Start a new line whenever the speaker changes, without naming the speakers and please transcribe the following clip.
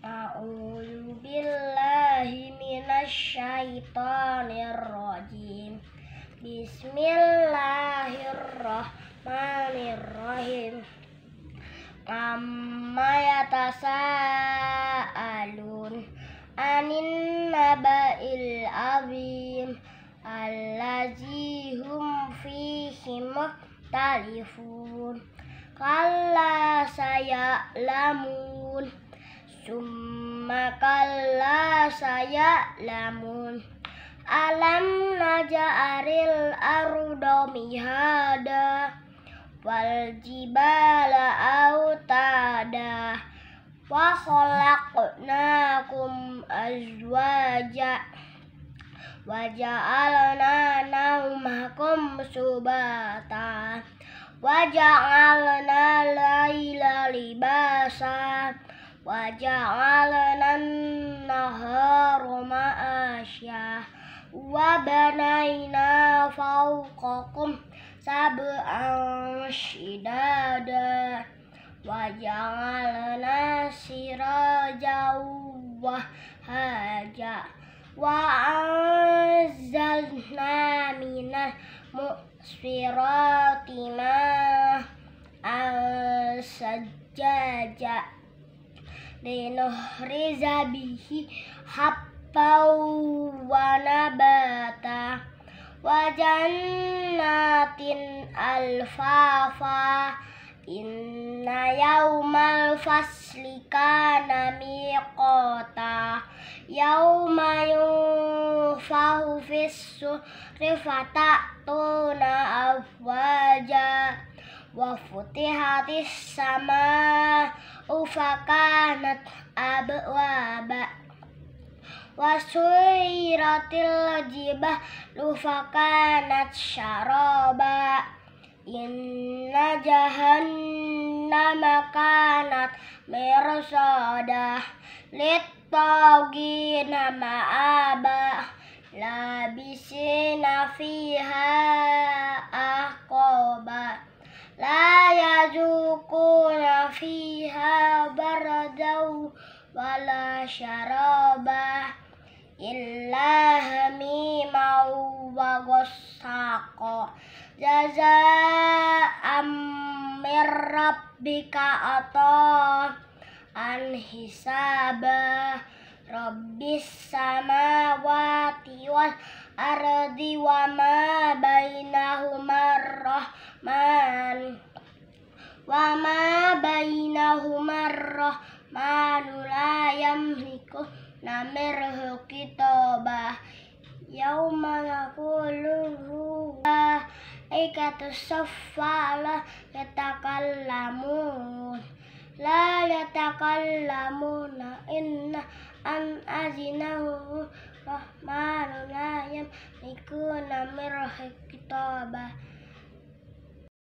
A'udzu billahi minasyaitonir rajim. Bismillahirrahmanirrahim. Amma yatasaalun anin naba'il azim allazi hum fihi mukhtalifun. Kalla sayalamun sumakala saya lamun Alam naja'aril ardo mihada Wal jibala autada Wa khalaqnakum azwaja Wa ja'alna naumakum subata Wa ja'alna laila libasa Wajalan nahar ma'asya Wa banayna fauqakum sab'an shidada Wajalan sirajau wa haja Wa anzalna minal mu'sfirati ma'asajaja Wajalan linuhriza bihi hapau wanabata Wajannatin alfafa inna yaumal fasli kana miqata yauma yunfahu fis-suri na afwaja وفتحت السماء فكانت أبوابا وسيرت الجبال فكانت شرابا إن جهنم كانت مرصادا للطاغين مآبا لابسين فيها wala syaraba illa hamima wa gosako jaza amir rabbika ato an hisaba rabbis samawati wal malu la yamliku namirhu kitabah yauma naqulu ruha ikatu saffala lah la na inna an azinahu